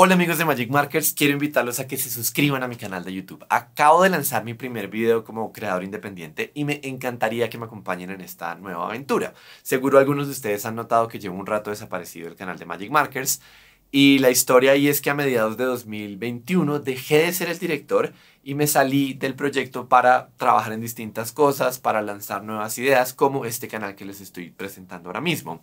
Hola amigos de Magic Markers, quiero invitarlos a que se suscriban a mi canal de YouTube. Acabo de lanzar mi primer video como creador independiente y me encantaría que me acompañen en esta nueva aventura. Seguro algunos de ustedes han notado que llevo un rato desaparecido el canal de Magic Markers y la historia ahí es que a mediados de 2021 dejé de ser el director y me salí del proyecto para trabajar en distintas cosas, para lanzar nuevas ideas como este canal que les estoy presentando ahora mismo.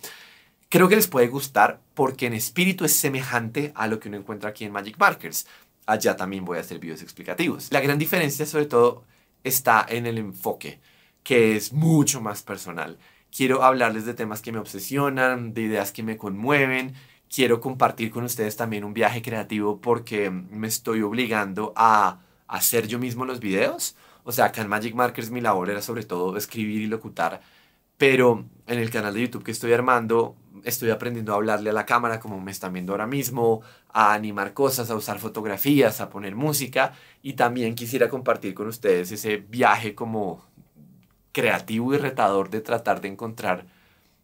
Creo que les puede gustar porque en espíritu es semejante a lo que uno encuentra aquí en Magic Markers. Allá también voy a hacer videos explicativos. La gran diferencia sobre todo está en el enfoque, que es mucho más personal. Quiero hablarles de temas que me obsesionan, de ideas que me conmueven. Quiero compartir con ustedes también un viaje creativo porque me estoy obligando a hacer yo mismo los videos. O sea, acá en Magic Markers mi labor era sobre todo escribir y locutar, pero en el canal de YouTube que estoy armando estoy aprendiendo a hablarle a la cámara como me están viendo ahora mismo, a animar cosas, a usar fotografías, a poner música y también quisiera compartir con ustedes ese viaje como creativo y retador de tratar de encontrar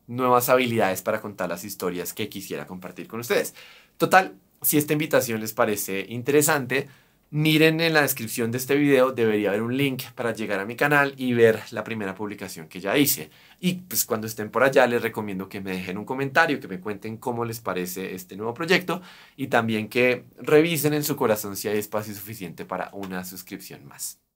nuevas habilidades para contar las historias que quisiera compartir con ustedes. Total, si esta invitación les parece interesante, Miren en la descripción de este video, debería haber un link para llegar a mi canal y ver la primera publicación que ya hice. Y pues cuando estén por allá les recomiendo que me dejen un comentario, que me cuenten cómo les parece este nuevo proyecto y también que revisen en su corazón si hay espacio suficiente para una suscripción más.